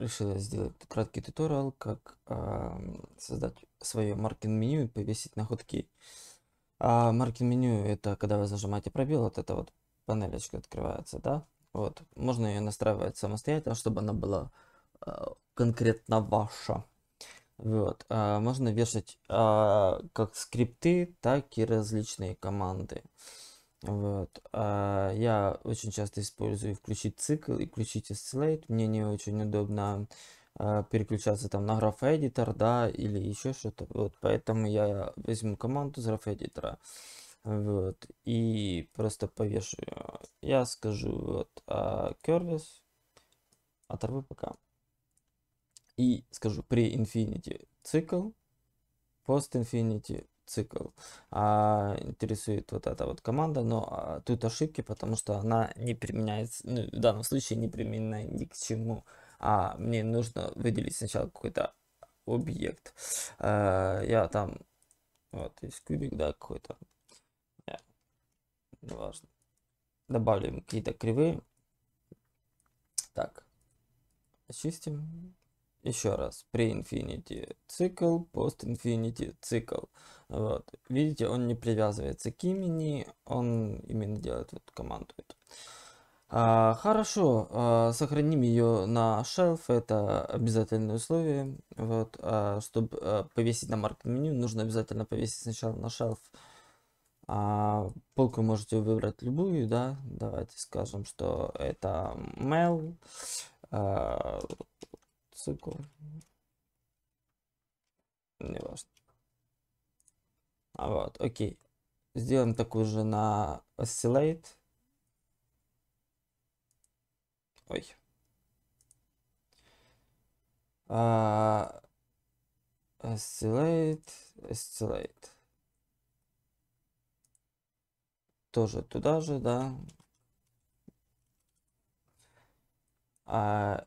решил ну, сделать краткий туториал, как э, создать свое маркин меню и повесить находки. А маркин меню это когда вы зажимаете пробел, вот эта вот панелечка открывается, да? Вот, можно ее настраивать самостоятельно, чтобы она была э, конкретно ваша. Вот, э, можно вешать э, как скрипты, так и различные команды. Вот. А я очень часто использую включить цикл и включить oscillate. Мне не очень удобно а, переключаться там на граф editor, да, или еще что-то. Вот, поэтому я возьму команду с граф editor. Вот, и просто повешу. Я скажу вот а, curves оторву пока. И скажу при infinity цикл, post infinity цикл. А интересует вот эта вот команда, но а, тут ошибки, потому что она не применяется, ну, в данном случае не применена ни к чему. А мне нужно выделить сначала какой-то объект. А, я там, вот, есть кубик, да, какой-то. Э, неважно. Добавим какие-то кривые. Так, очистим. Еще раз, pre-infinity цикл, post-infinity цикл. Вот. Видите, он не привязывается к имени, он именно делает вот команду эту. А, хорошо, а, сохраним ее на shelf, это обязательное условие. Вот, а, чтобы а, повесить на маркет меню, нужно обязательно повесить сначала на shelf. А, полку можете выбрать любую, да, давайте скажем, что это mail. А, цикл. Не важно. А Вот, окей. Сделаем такую же на Oscillate. Ой. А, oscillate, Oscillate. Тоже туда же, да. А,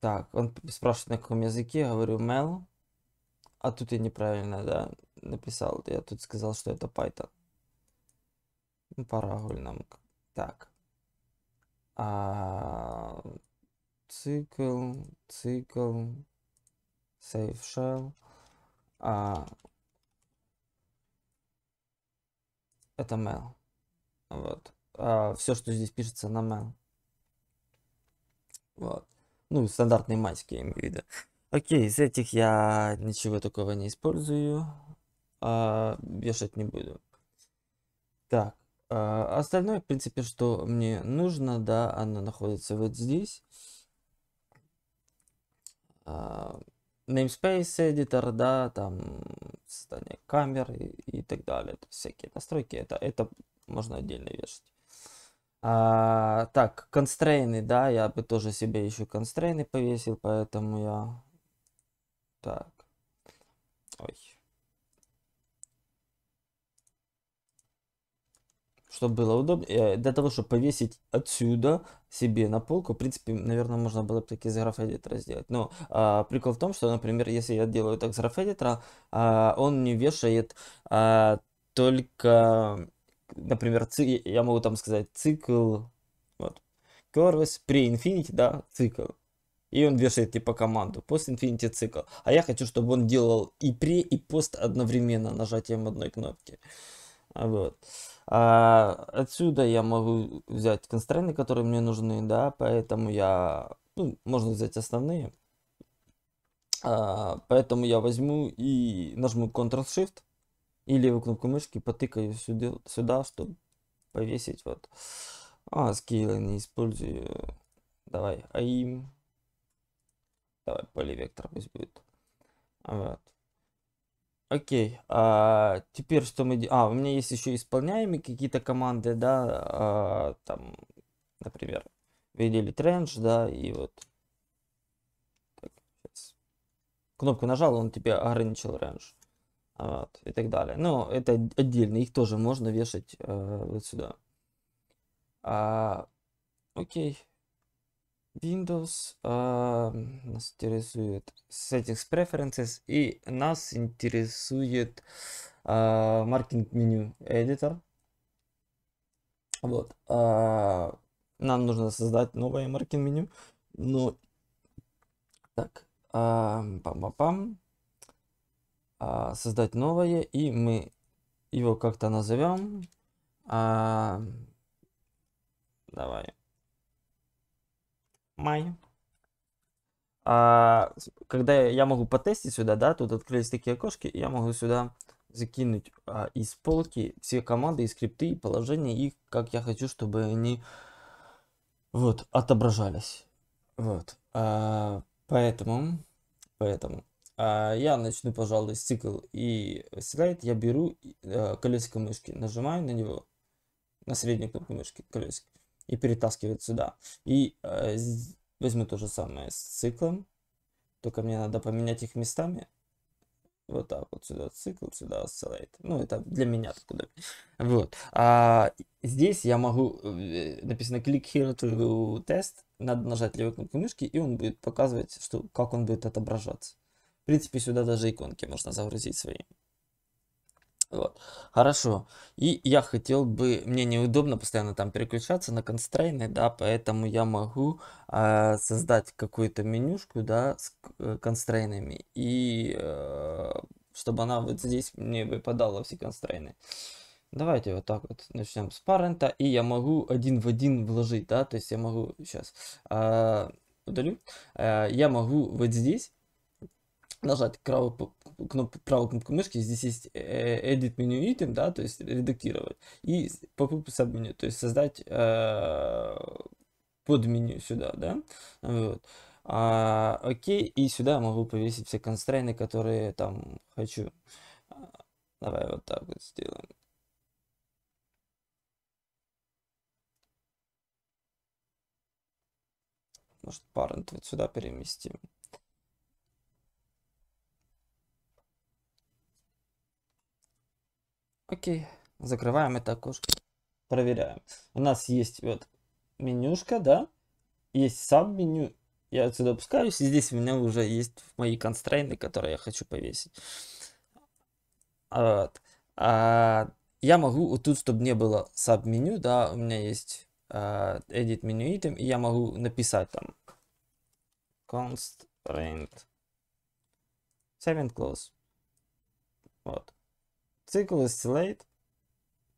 так, он спрашивает, на каком языке, я говорю Mel. А тут я неправильно, да, написал. Я тут сказал, что это Python. Ну, парагуль нам. Так. А, цикл, цикл, save shell. А, это mail. Вот. А, все, что здесь пишется на mail. Вот. Ну, стандартные матики, я имею в виду. Окей, из этих я ничего такого не использую. А, вешать не буду. Так. А, остальное, в принципе, что мне нужно, да, оно находится вот здесь. А, namespace editor, да, там создание камеры и, и так далее. Это всякие настройки. Это, это можно отдельно вешать. А, так, констрейны, да, я бы тоже себе еще констрейны повесил, поэтому я... Так. Ой. Чтобы было удобнее, э, для того, чтобы повесить отсюда себе на полку, в принципе, наверное, можно было бы таки из граф сделать. Но а, прикол в том, что, например, если я делаю так с граф а, он не вешает а, только например, ци, я могу там сказать цикл, вот, curves при infinity, да, цикл. И он вешает типа команду, пост infinity цикл. А я хочу, чтобы он делал и pre, и пост одновременно нажатием одной кнопки. А, вот. А отсюда я могу взять констрейны, которые мне нужны, да, поэтому я, ну, можно взять основные. А, поэтому я возьму и нажму Ctrl-Shift, и левую кнопку мышки потыкаю сюда, сюда чтобы повесить. Вот. А, скилл не использую. Давай, аим. Давай, поливектор пусть будет. А, вот. Окей, а теперь что мы делаем? А, у меня есть еще исполняемые какие-то команды, да, а, там, например, видели трендж, да, и вот. Так, сейчас. Кнопку нажал, он тебе ограничил рендж вот, и так далее. Но ну, это отдельно, их тоже можно вешать э, вот сюда. А, окей. Windows а, нас интересует Settings Preferences и нас интересует а, Marketing Menu Editor. Вот. А, нам нужно создать новое Marketing Menu. Ну, но... так. Пам-пам-пам а, создать новое, и мы его как-то назовем. А, давай. Май. А, когда я могу потестить сюда, да, тут открылись такие окошки, я могу сюда закинуть а, из полки все команды, и скрипты, и положения, и как я хочу, чтобы они вот, отображались. Вот. А, поэтому, поэтому а, я начну, пожалуй, с цикл и слайд. Я беру э, колесико мышки, нажимаю на него, на среднюю кнопку мышки, колесико, и перетаскиваю сюда. И э, возьму то же самое с циклом, только мне надо поменять их местами. Вот так вот сюда цикл, сюда слайд. Ну, это для меня откуда. Вот. А здесь я могу, э, написано click here to test, надо нажать левую кнопку мышки, и он будет показывать, что, как он будет отображаться. В принципе, сюда даже иконки можно загрузить свои. Вот. Хорошо. И я хотел бы, мне неудобно постоянно там переключаться на констрейны, да, поэтому я могу э, создать какую-то менюшку, да, с констрейнами, э, и э, чтобы она вот здесь мне выпадала все констрейны. Давайте вот так вот начнем с парента, и я могу один в один вложить, да, то есть я могу, сейчас, э, удалю, э, я могу вот здесь нажать правую кнопку, правую кнопку мышки, здесь есть э, Edit Menu Item, да, то есть редактировать, и Pop-up Submenu, то есть создать э, под меню сюда, да, вот. А, окей, и сюда я могу повесить все констрейны, которые там хочу. А, давай вот так вот сделаем. Может, parent вот сюда переместим. Окей. Закрываем это окошко. Проверяем. У нас есть вот менюшка, да? Есть сам меню. Я отсюда опускаюсь, и здесь у меня уже есть мои констрейны, которые я хочу повесить. Вот. А, я могу вот тут, чтобы не было саб-меню, да, у меня есть а, edit menu item, и я могу написать там constraint save close. Вот цикл oscillate,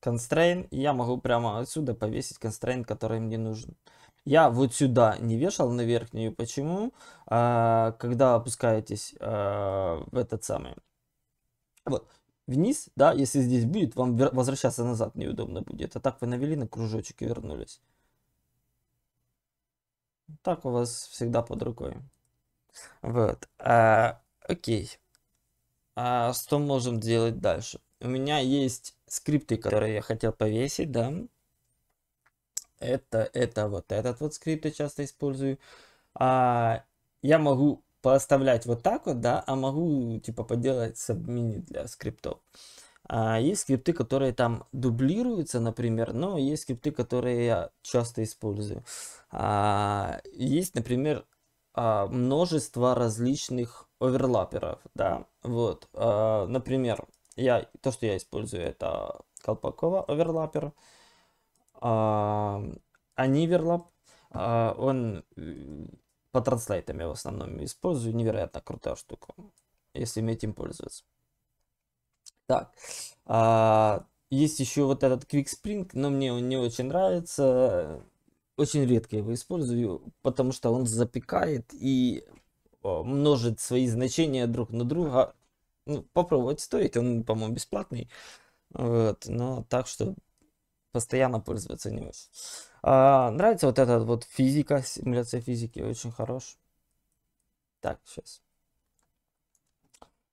constrain, и я могу прямо отсюда повесить constraint, который мне нужен. Я вот сюда не вешал на верхнюю, почему? А, когда опускаетесь а, в этот самый, вот, вниз, да, если здесь будет, вам возвращаться назад неудобно будет, а так вы навели на кружочек и вернулись. Так у вас всегда под рукой. Вот, а, окей. А что можем делать дальше? у меня есть скрипты, которые я хотел повесить, да. Это, это вот этот вот скрипт я часто использую. А, я могу поставлять вот так вот, да, а могу, типа, поделать сабмини для скриптов. А, есть скрипты, которые там дублируются, например, но есть скрипты, которые я часто использую. А, есть, например, а, множество различных оверлаперов, да, вот, а, например, я, то, что я использую, это Колпакова оверлапер, а, аниверлап, а, он э, по транслейтам я в основном использую, невероятно крутая штука, если уметь им пользоваться. Так, а, есть еще вот этот Quick Spring, но мне он не очень нравится, очень редко его использую, потому что он запекает и э, множит свои значения друг на друга ну, попробовать стоит, он, по-моему, бесплатный. Вот, но так что постоянно пользоваться не можешь. А, нравится вот этот вот физика, симуляция физики, очень хорош. Так, сейчас.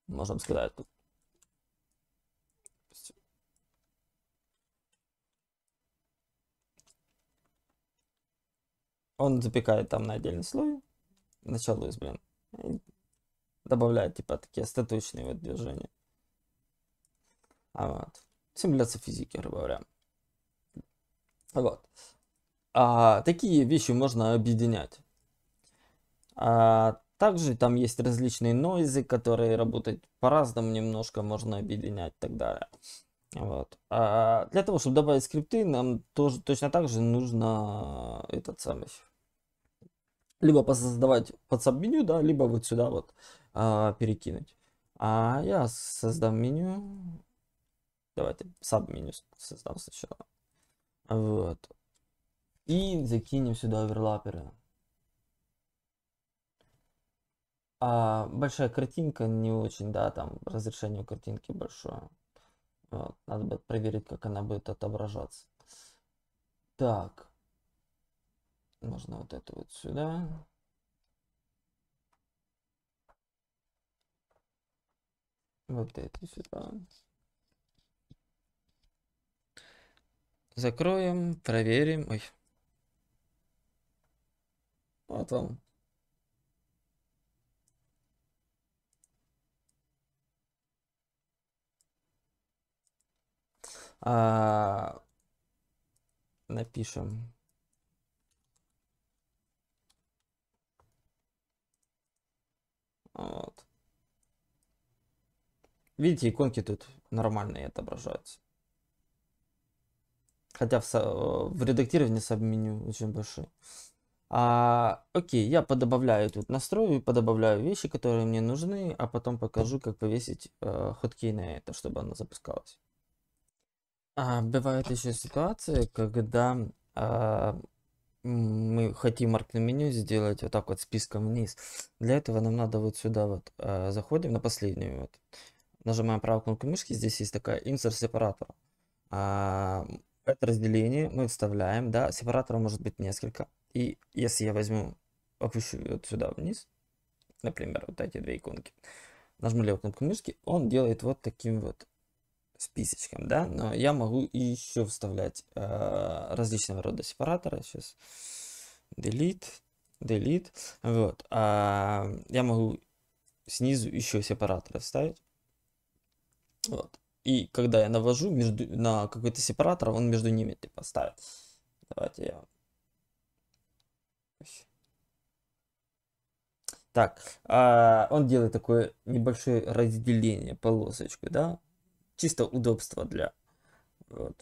Можем сказать тут. Он запекает там на отдельный слой. Начало из, блин добавляет типа такие остаточные вот движения. А вот. Симуляция физики, грубо говоря. Вот. А, такие вещи можно объединять. А, также там есть различные нойзы, которые работают по-разному немножко, можно объединять и так далее. Вот. А для того, чтобы добавить скрипты, нам тоже точно так же нужно э, этот самый либо создавать под саб-меню, да, либо вот сюда вот а, перекинуть. А я создам меню. Давайте саб-меню создам сначала. Вот. И закинем сюда оверлаперы. А большая картинка не очень, да, там разрешение картинки большое. Вот, надо будет проверить, как она будет отображаться. Так. Можно вот это вот сюда. Вот это сюда. Закроем, проверим. Ой. Вот он. А, напишем Вот. Видите, иконки тут нормальные отображаются. Хотя в, в редактировании саб-меню очень большие. А, окей, я подобавляю тут настрою, подобавляю вещи, которые мне нужны, а потом покажу, как повесить э, хоткей на это, чтобы она запускалась. А, бывают еще ситуации, когда э, мы хотим аркное меню сделать вот так вот списком вниз. Для этого нам надо вот сюда вот э, заходим на последнюю. Вот, нажимаем правую кнопку мышки, здесь есть такая insert сепаратор. А, это разделение мы вставляем, да, сепаратора может быть несколько. И если я возьму, опущу вот сюда вниз, например, вот эти две иконки, нажму левую кнопку мышки, он делает вот таким вот с писечком, да, но я могу еще вставлять э, различного рода сепараторы. Сейчас delete, delete, вот. А, я могу снизу еще сепараторы вставить. Вот. И когда я навожу между, на какой-то сепаратор, он между ними типа ставит. Давайте я... Так, а, он делает такое небольшое разделение полосочку, да, чисто удобство для... Вот.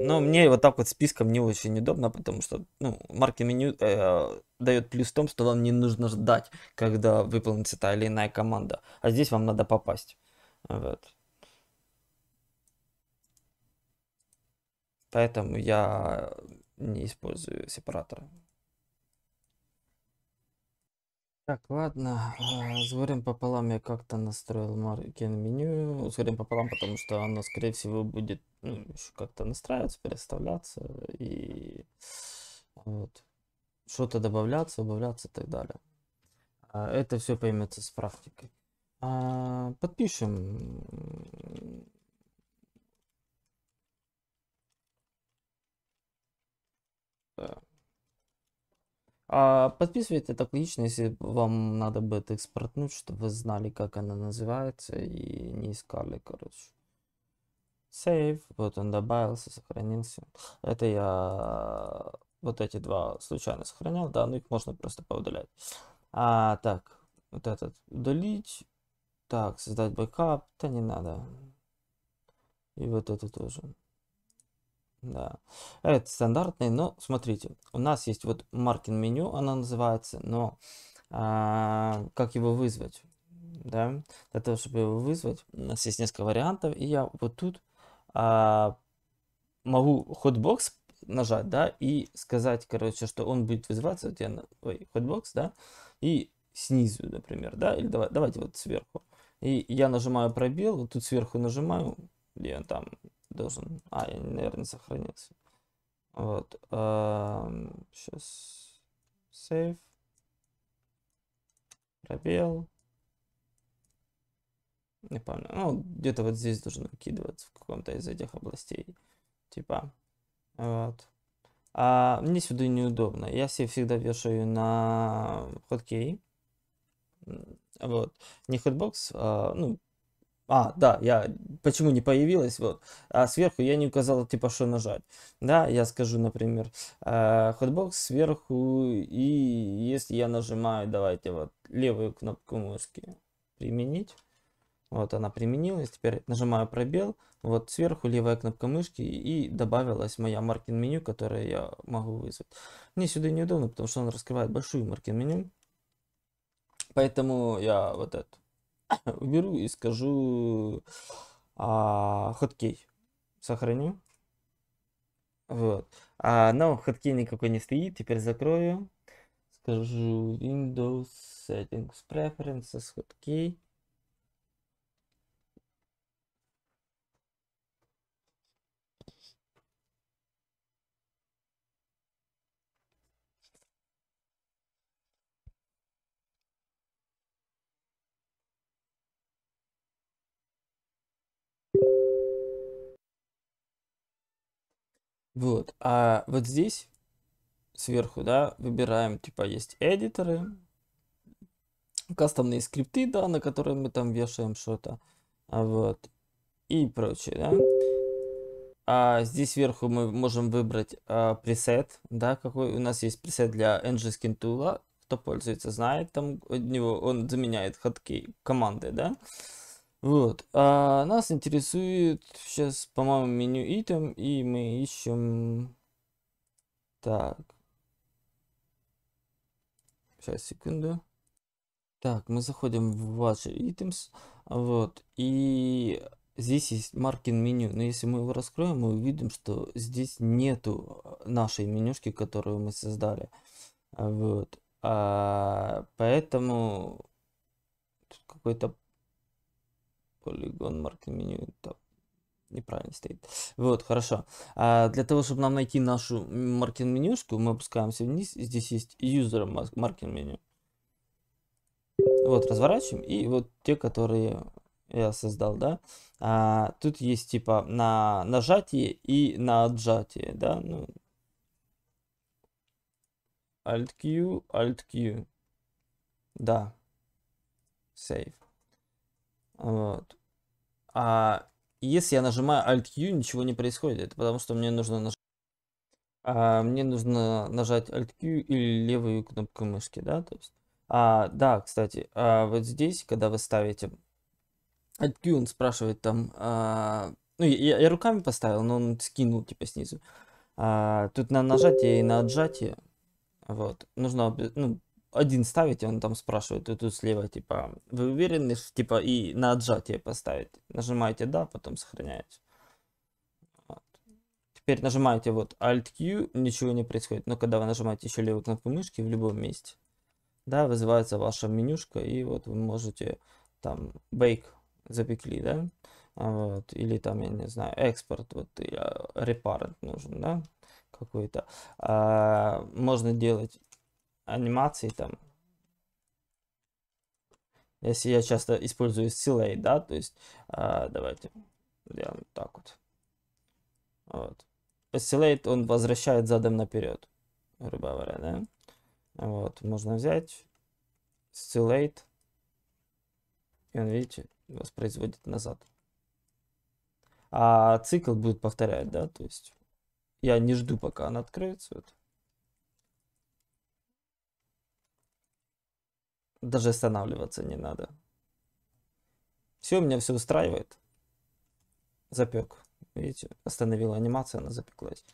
Но мне вот так вот списком не очень удобно, потому что ну, марки меню э, дает плюс в том, что вам не нужно ждать, когда выполнится та или иная команда. А здесь вам надо попасть. Вот. Поэтому я не использую сепаратора. Так, ладно, а, с горем пополам я как-то настроил маркин меню, с горем пополам, потому что оно, скорее всего, будет ну, как-то настраиваться, переставляться и вот, что-то добавляться, убавляться и так далее. А, это все поймется с практикой. А, подпишем. Да. А подписывайте так лично, если вам надо будет экспортнуть, чтобы вы знали, как она называется, и не искали, короче. Save, вот он добавился, сохранился. Это я вот эти два случайно сохранял, да, ну их можно просто поудалять. А, так, вот этот удалить. Так, создать бэкап, да не надо. И вот это тоже. Да. Это стандартный, но смотрите, у нас есть вот маркин меню, она называется, но а, как его вызвать? Да? Для того, чтобы его вызвать, у нас есть несколько вариантов, и я вот тут а, могу hotbox нажать, да, и сказать, короче, что он будет вызываться, вот я, ой, hotbox, да, и снизу, например, да, или давай, давайте вот сверху. И я нажимаю пробел, вот тут сверху нажимаю, где он там, должен... А, я, наверное, сохранился. Вот. сейчас. Эм, save. Пробел. Не помню. Ну, где-то вот здесь должен выкидываться в каком-то из этих областей. Типа. Вот. А мне сюда неудобно. Я все всегда вешаю на хоткей. Вот. Не хэтбокс, а, ну, а, да, я почему не появилась, вот. А сверху я не указал, типа, что нажать. Да, я скажу, например, э, hotbox сверху, и если я нажимаю, давайте, вот, левую кнопку мышки применить. Вот она применилась, теперь нажимаю пробел, вот сверху левая кнопка мышки и добавилась моя маркин меню, которое я могу вызвать. Мне сюда неудобно, потому что он раскрывает большую маркин меню, поэтому я вот эту уберу и скажу а, Сохраню. Вот. А на no, никакой не стоит. Теперь закрою. Скажу Windows Settings Preferences Hotkey. Вот. А вот здесь сверху, да, выбираем, типа, есть эдиторы, кастомные скрипты, да, на которые мы там вешаем что-то, а вот, и прочее, да. А здесь сверху мы можем выбрать а, пресет, да, какой у нас есть пресет для ng Tool, кто пользуется, знает, там от него он заменяет ходки команды, да. Вот. А нас интересует сейчас, по-моему, меню item, и мы ищем... Так. Сейчас, секунду. Так, мы заходим в ваши items. Вот. И здесь есть маркин меню. Но если мы его раскроем, мы увидим, что здесь нету нашей менюшки, которую мы создали. Вот. А, поэтому какой-то Полигон марки меню. Так, неправильно стоит. Вот, хорошо. А для того, чтобы нам найти нашу маркин менюшку, мы опускаемся вниз. Здесь есть user маркин меню. Вот, разворачиваем. И вот те, которые я создал, да. А, тут есть типа на нажатие и на отжатие, да. Ну, Alt-Q, Alt-Q. Да. Save. Вот. А если я нажимаю Alt-Q, ничего не происходит, Это потому что мне нужно нажать а, мне нужно нажать Alt-Q или левую кнопку мышки, да, то есть. А, да, кстати, а вот здесь, когда вы ставите Alt-Q, он спрашивает там, а, ну, я, я руками поставил, но он скинул, типа, снизу. А, тут на нажатие и на отжатие, вот, нужно, ну, один ставите, он там спрашивает, и тут слева, типа, вы уверены, что, типа, и на отжатие поставить. Нажимаете «Да», потом сохраняете. Вот. Теперь нажимаете вот Alt-Q, ничего не происходит, но когда вы нажимаете еще левую кнопку мышки в любом месте, да, вызывается ваша менюшка, и вот вы можете там «Bake» запекли, да, вот, или там, я не знаю, экспорт, вот, а, репарт нужен, да, какой-то. А, можно делать анимаций там. Если я часто использую силой, да, то есть а, давайте сделаем так вот. Вот. Oscillate, он возвращает задом наперед, грубо говоря, да. Вот, можно взять Oscillate, и он, видите, воспроизводит назад. А цикл будет повторять, да, то есть я не жду, пока она откроется. Вот. Даже останавливаться не надо. Все, меня все устраивает. Запек. Видите, остановила анимация, она запеклась.